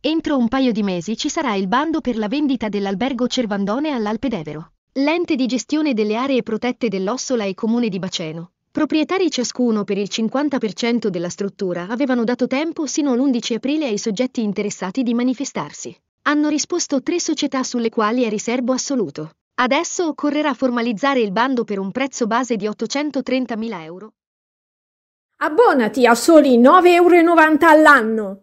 Entro un paio di mesi ci sarà il bando per la vendita dell'albergo Cervandone all'Alpe d'Evero. L'ente di gestione delle aree protette dell'Ossola e Comune di Baceno, proprietari ciascuno per il 50% della struttura, avevano dato tempo sino all'11 aprile ai soggetti interessati di manifestarsi. Hanno risposto tre società sulle quali è riservo assoluto. Adesso occorrerà formalizzare il bando per un prezzo base di 830.000 euro. Abbonati a soli 9,90 euro all'anno.